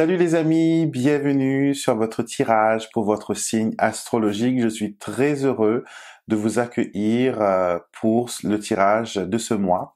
Salut les amis, bienvenue sur votre tirage pour votre signe astrologique. Je suis très heureux de vous accueillir euh, pour le tirage de ce mois,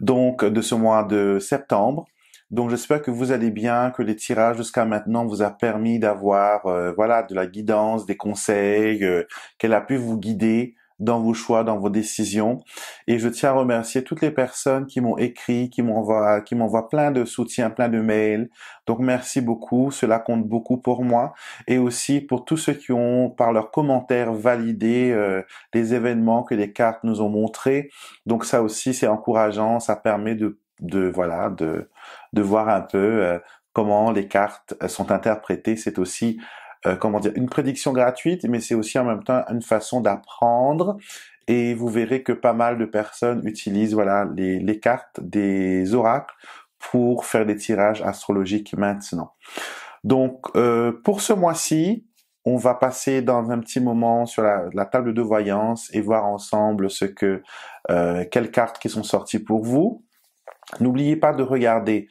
donc de ce mois de septembre. Donc j'espère que vous allez bien, que les tirages jusqu'à maintenant vous a permis d'avoir euh, voilà de la guidance, des conseils, euh, qu'elle a pu vous guider dans vos choix, dans vos décisions. Et je tiens à remercier toutes les personnes qui m'ont écrit, qui m'envoient, qui m'envoient plein de soutien, plein de mails. Donc merci beaucoup. Cela compte beaucoup pour moi et aussi pour tous ceux qui ont, par leurs commentaires, validé les euh, événements que les cartes nous ont montrés. Donc ça aussi, c'est encourageant. Ça permet de, de voilà, de, de voir un peu euh, comment les cartes euh, sont interprétées. C'est aussi euh, comment dire, une prédiction gratuite, mais c'est aussi en même temps une façon d'apprendre. Et vous verrez que pas mal de personnes utilisent voilà les, cartes des oracles pour faire des tirages astrologiques maintenant. Donc euh, pour ce mois-ci, on va passer dans un petit moment sur la, table de voyance et voir ensemble ce que euh, quelles cartes qui sont sorties pour vous. N'oubliez pas de regarder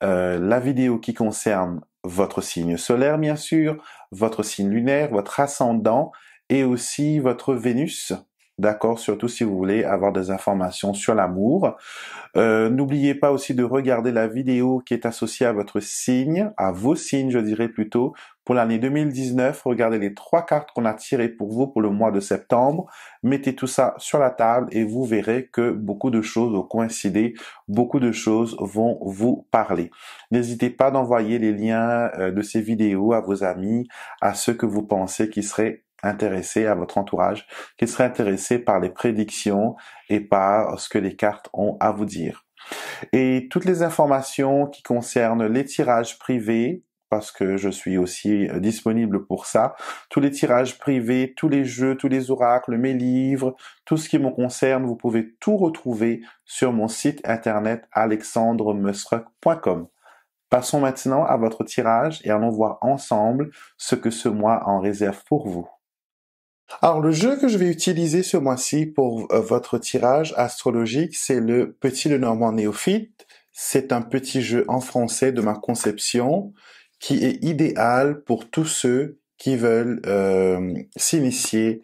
la vidéo qui concerne votre signe solaire, bien sûr, votre signe lunaire, votre ascendant et aussi votre Vénus D'accord, surtout si vous voulez avoir des informations sur l'amour. Euh, n'oubliez pas aussi de regarder la vidéo qui est associée à votre signe, à vos signes, je dirais plutôt, pour l'année 2019. Regardez les trois cartes qu'on a tirées pour vous pour le mois de septembre. Mettez tout ça sur la table et vous verrez que beaucoup de choses vont coïncider, beaucoup de choses vont vous parler. N'hésitez pas d'envoyer les liens euh, de ces vidéos à vos amis, à ceux que vous pensez qui seraient intéressé, à votre entourage, qui serait intéressé par les prédictions et par ce que les cartes ont à vous dire. Et toutes les informations qui concernent les tirages privés, parce que je suis aussi euh, disponible pour ça. Tous les tirages privés, tous les jeux, tous les oracles, mes livres, tout ce qui me concerne, vous pouvez tout retrouver sur mon site internet alexandremusruck.com. Passons maintenant à votre tirage et allons voir ensemble ce que ce mois en réserve pour vous. Alors, le jeu que je vais utiliser ce mois-ci pour euh, votre tirage astrologique, c'est le Petit le Normand Néophyte. C'est un petit jeu en français de ma conception qui est idéal pour tous ceux qui veulent euh, s'initier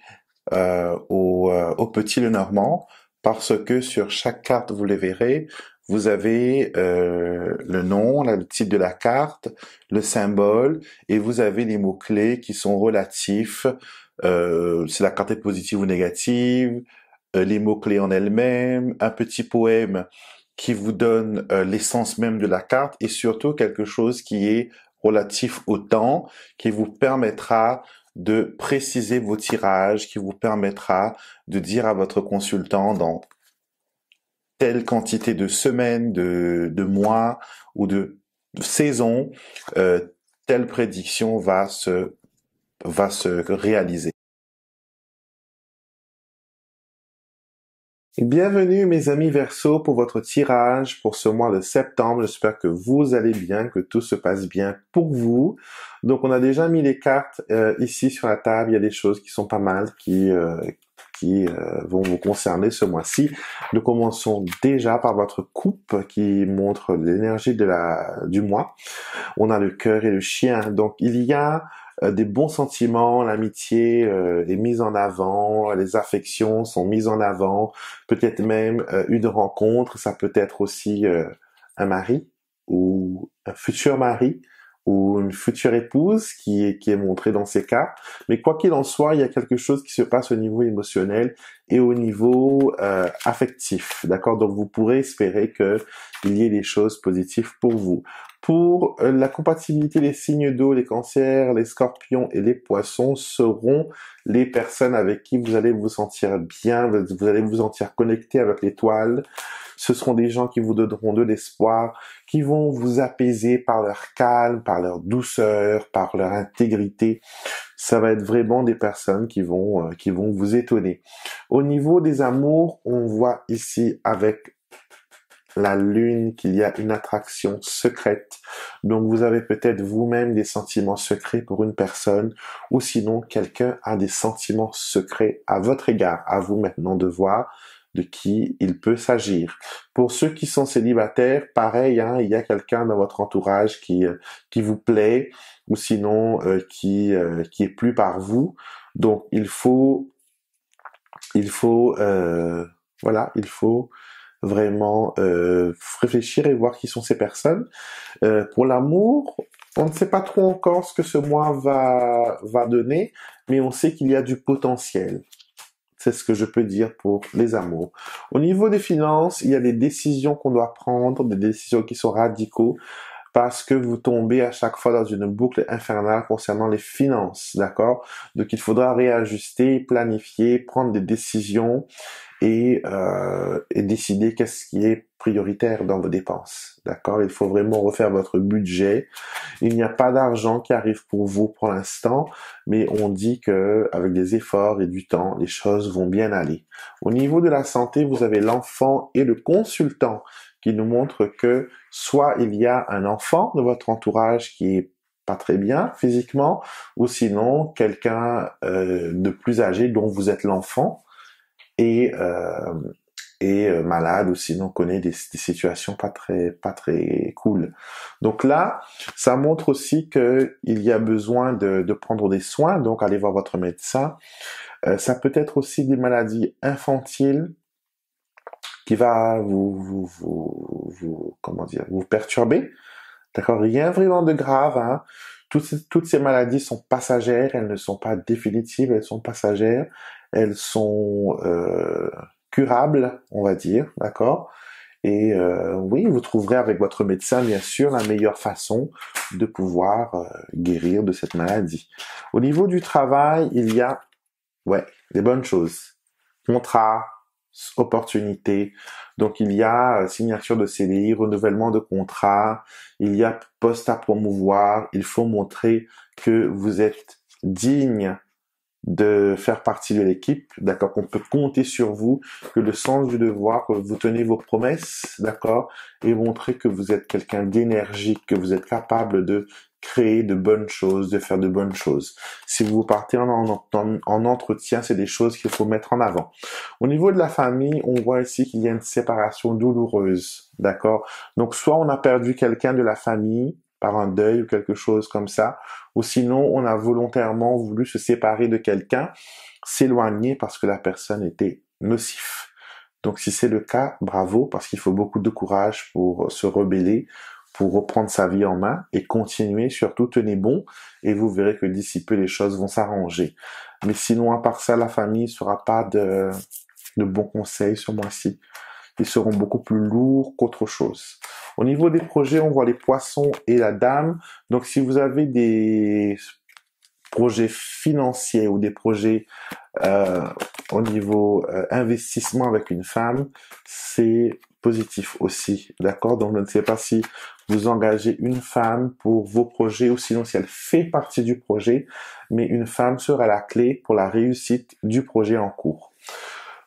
euh, au, Petit le Normand parce que sur chaque carte, vous les verrez, vous avez le nom, le titre de la carte, le symbole, et vous avez les mots-clés qui sont relatifs euh, si la carte est positive ou négative, euh, les mots-clés en elles-mêmes, un petit poème qui vous donne euh, l'essence même de la carte et surtout quelque chose qui est relatif au temps, qui vous permettra de préciser vos tirages, qui vous permettra de dire à votre consultant dans telle quantité de semaines, de, de mois ou de saisons, euh, telle prédiction va se va se réaliser. Bienvenue mes amis Verso pour votre tirage pour ce mois de septembre. J'espère que vous allez bien, que tout se passe bien pour vous. Donc on a déjà mis les cartes euh, ici sur la table. Il y a des choses qui sont pas mal, qui euh, qui euh, vont vous concerner ce mois-ci. Nous commençons déjà par votre coupe qui montre l'énergie de la du mois. On a le cœur et le chien. Donc il y a euh, des bons sentiments, l'amitié euh, est mise en avant, les affections sont mises en avant, peut-être même euh, une rencontre, ça peut être aussi un mari ou un futur mari ou une future épouse qui est, qui est montrée dans ces cas. Mais quoi qu'il en soit, il y a quelque chose qui se passe au niveau émotionnel et au niveau euh, affectif. D'accord Donc vous pourrez espérer que il y ait des choses positives pour vous. Pour euh, la compatibilité, des signes d'eau, les cancers, les scorpions et les poissons seront les personnes avec qui vous allez vous sentir bien, vous allez vous sentir connecté avec l'étoile, ce seront des gens qui vous donneront de l'espoir, qui vont vous apaiser par leur calme, par leur douceur, par leur intégrité. Ça va être vraiment des personnes qui vont, euh, qui vont vous étonner. Au niveau des amours, on voit ici avec la lune qu'il y a une attraction secrète. Donc vous avez peut-être vous-même des sentiments secrets pour une personne ou sinon quelqu'un a des sentiments secrets à votre égard, à vous maintenant de voir de qui il peut s'agir. Pour ceux qui sont célibataires, pareil, hein, il y a quelqu'un dans votre entourage qui euh, qui vous plaît ou sinon euh, qui euh, qui est plus par vous. Donc il faut il faut voilà, il faut vraiment réfléchir et voir qui sont ces personnes. pour l'amour, on ne sait pas trop encore ce que ce mois va va donner, mais on sait qu'il y a du potentiel. C'est ce que je peux dire pour les amours. Au niveau des finances, il y a des décisions qu'on doit prendre, des décisions qui sont radicaux parce que vous tombez à chaque fois dans une boucle infernale concernant les finances, d'accord Donc il faudra réajuster, planifier, prendre des décisions et, euh, et décider qu'est-ce qui est prioritaire dans vos dépenses. D'accord Il faut vraiment refaire votre budget. Il n'y a pas d'argent qui arrive pour vous pour l'instant, mais on dit que avec des efforts et du temps, les choses vont bien aller. Au niveau de la santé, vous avez l'enfant et le consultant qui nous montrent que soit il y a un enfant de votre entourage qui est pas très bien physiquement, ou sinon quelqu'un euh, de plus âgé dont vous êtes l'enfant, et euh, et euh, malade ou sinon connaît des, des, situations pas très pas très cool. Donc là, ça montre aussi que il y a besoin de, de prendre des soins. Donc allez voir votre médecin. Euh, ça peut être aussi des maladies infantiles qui va vous vous, vous, vous comment dire vous perturber. D'accord, rien vraiment de grave. Hein toutes ces, maladies sont passagères, elles ne sont pas définitives, elles sont passagères, elles sont euh, curables, on va dire, d'accord Et euh, oui, vous trouverez avec votre médecin, bien sûr, la meilleure façon de pouvoir euh, guérir de cette maladie. Au niveau du travail, il y a, ouais, des bonnes choses. Contrat, opportunités. Donc il y a euh, signature de CDI, renouvellement de contrat, il y a poste à promouvoir, il faut montrer que vous êtes digne de faire partie de l'équipe, d'accord, qu'on peut compter sur vous, que le sens du devoir, que vous tenez vos promesses, d'accord, et montrer que vous êtes quelqu'un d'énergique, que vous êtes capable de créer de bonnes choses, de faire de bonnes choses. Si vous partez en, entretien, c'est des choses qu'il faut mettre en avant. Au niveau de la famille, on voit ici qu'il y a une séparation douloureuse, d'accord Donc, soit on a perdu quelqu'un de la famille par un deuil ou quelque chose comme ça, ou sinon on a volontairement voulu se séparer de quelqu'un, s'éloigner parce que la personne était nocif. Donc si c'est le cas, bravo, parce qu'il faut beaucoup de courage pour se rebeller, pour reprendre sa vie en main et continuer, surtout tenez bon et vous verrez que d'ici peu les choses vont s'arranger. Mais sinon, à part ça, la famille sera pas de, bons conseils sur moi ci Ils seront beaucoup plus lourds qu'autre chose. Au niveau des projets, on voit les poissons et la dame. Donc si vous avez des projets financiers ou des projets euh, au niveau euh, investissement avec une femme, c'est positif aussi, d'accord Donc je ne sais pas si vous engagez une femme pour vos projets ou sinon si elle fait partie du projet, mais une femme sera la clé pour la réussite du projet en cours.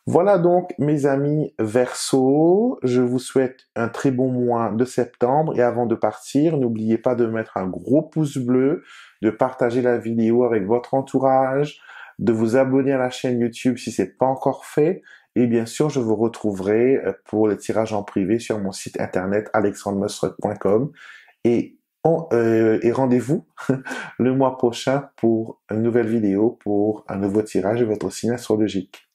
Voilà donc mes amis Verso, je vous souhaite un très bon mois de septembre et avant de partir, n'oubliez pas de mettre un gros pouce bleu, de partager la vidéo avec votre entourage, de vous abonner à la chaîne YouTube si c'est pas encore fait et bien sûr, je vous retrouverai euh, pour le tirage en privé sur mon site internet alexandremostre.com euh, et, rendez-vous le mois prochain pour une nouvelle vidéo, pour un nouveau tirage de votre signe astrologique.